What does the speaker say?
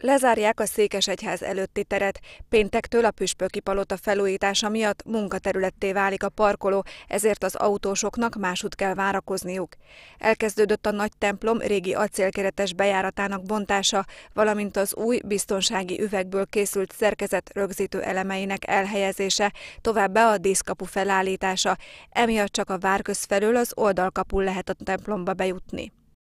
Lezárják a Székesegyház előtti teret. Péntektől a püspöki palota felújítása miatt munkaterületté válik a parkoló, ezért az autósoknak másút kell várakozniuk. Elkezdődött a nagy templom régi acélkeretes bejáratának bontása, valamint az új biztonsági üvegből készült szerkezet rögzítő elemeinek elhelyezése, továbbá a díszkapu felállítása. Emiatt csak a várköz felől az oldalkapul lehet a templomba bejutni.